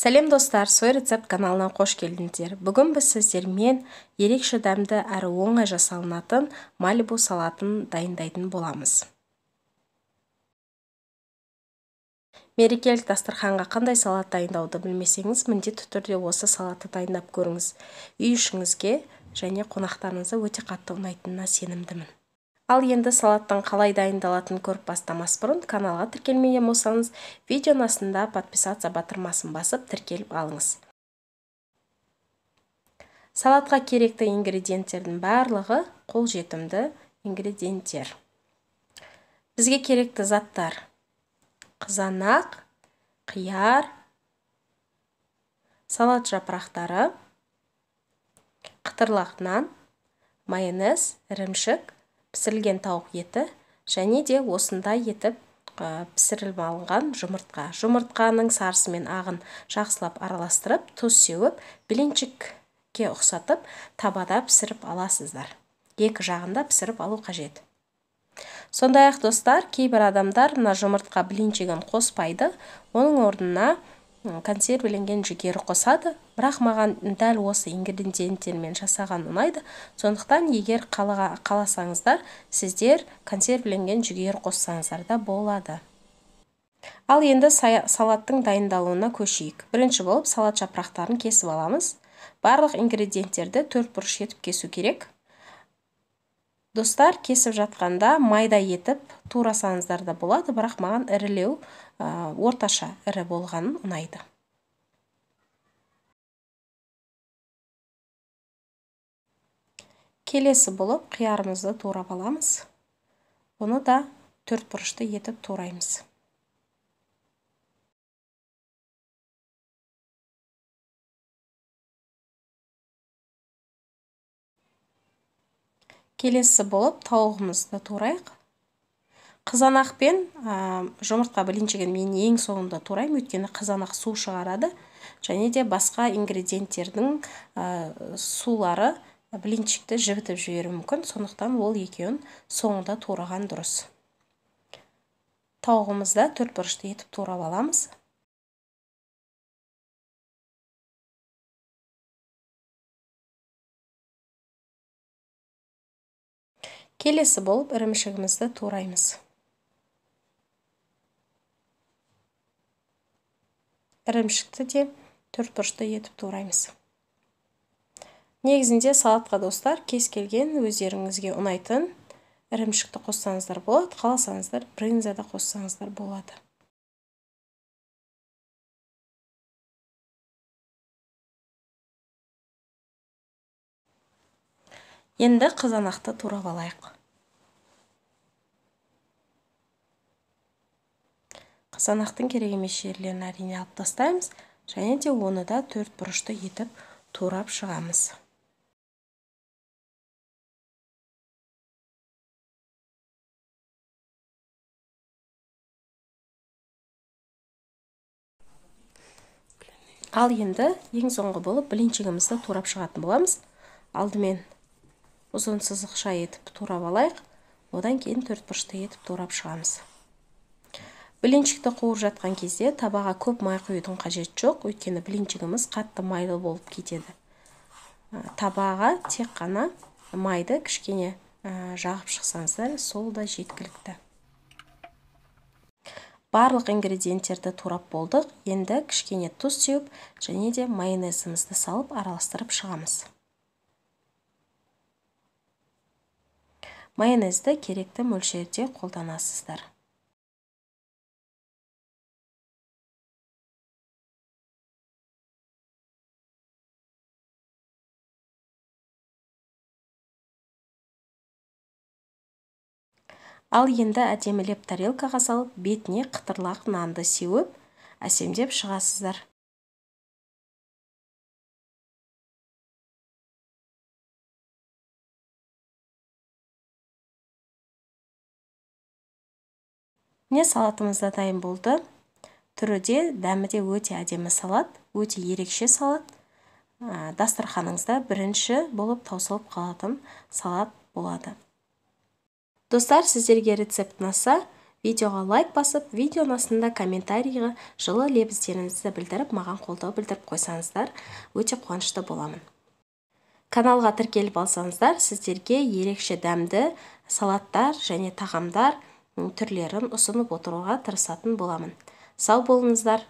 сәлем достар сой рецепт каналына қош келдіңіздер бүгін біз сіздермен ерекше дәмді әрі оңай жасалынатын малибу салатын дайындайтын боламыз мерекелік дастарханға қандай салат дайындауды білмесеңіз міндетті түрде осы салатты дайындап көріңіз үй ішіңізге және қонақтарыңызға өте қатты ұнайтынына сенімдімін ал енді салаттың қалай дайындалатынын көріп бастамас бұрын каналға тіркелмеген болсаңыз видеоның астында подписаться батырмасын басып тіркеліп алыңыз салатқа керекті ингредиенттердің барлығы жетімді ингредиенттер бізге керекті заттар қызанақ қияр салат жапырақтары қытырлақ нан майонез ірімшік пісірілген тауық еті және де осындай етіп пісіріліп алынған жұмыртқа жұмыртқаның сарысы мен ағын жақсылап араластырып тұз сеуіп блинчикке ұқсатып табада пісіріп аласыздар екі жағында пісіріп алу қажет сондай ақ достар кейбір адамдар мына жұмыртқа блинчигін қоспайды оның орнына консервіленген жүгері қосады бірақ маған дәл осы ингредиенттермен жасаған ұнайды сондықтан егер қалаға, қаласаңыздар сіздер консервіленген жүгері қоссаңыздар да болады ал енді салаттың дайындалуына көшейік бірінші болып салат жапырақтарын кесіп аламыз барлық ингредиенттерді төрт бұрыш етіп кесу керек достар кесіп жатқанда майда етіп тура да болады бірақ маған ірілеу орташа ірі болғанын ұнайды келесі болып қиярымызды турап аламыз бұны да бұрышты етіп тураймыз келесі болып тауығымызды турайық қызанақ пен жұмыртқа блинчигін мен ең соңында тураймын өйткені қызанақ су шығарады және де басқа ингредиенттердің ә, сулары блинчикті жібітіп жіберуі мүмкін сондықтан ол екеуін соңында тураған дұрыс тауығымызда бұрышты етіп турап аламыз келесі болып ірімшігімізді тураймыз ірімшікті де төртбұрышты етіп тураймыз негізінде салатқа достар кез келген өздеріңізге ұнайтын ірімшікті қоссаңыздар болады қаласаңыздар брынза да қоссаңыздар болады енді қызанақты турап алайық қызанақтың керек емес жерлерін әрине алып тастаймыз және де оны да төрт бұрышты етіп турап шығамыз ал енді ең соңғы болып блинчигімізді турап шығатын боламыз алдымен ұзын сызықша етіп турап алайық одан кейін төрт бұрышты етіп турап шығамыз Блинчикті қуырып жатқан кезде табаға көп май құюдың қажет жоқ өйткені блинчигіміз қатты майлы болып кетеді ә, табаға тек қана майды кішкене ә, жағып шықсаңыздар сол да жеткілікті барлық ингредиенттерді турап болдық енді кішкене тұз сеуіп және де майонезімізді салып араластырып шығамыз майонезді керекті мөлшерде қолданасыздар ал енді әдемілеп тарелкаға салып бетіне қытырлақ нанды сеуіп әсемдеп шығасыздар міне салатымыз да дайын болды түрі де өте әдемі салат өте ерекше салат ә, дастарханыңызда бірінші болып таусылып қалатын салат болады достар сіздерге рецепт ұнаса видеоға лайк басып видеоның астында комментарийға жылы лебіздеріңізді білдіріп маған қолдау білдіріп қойсаңыздар өте қуанышты боламын каналға тіркеліп алсаңыздар сіздерге ерекше дәмді салаттар және тағамдар түрлерін ұсынып отыруға тырысатын боламын сау болыңыздар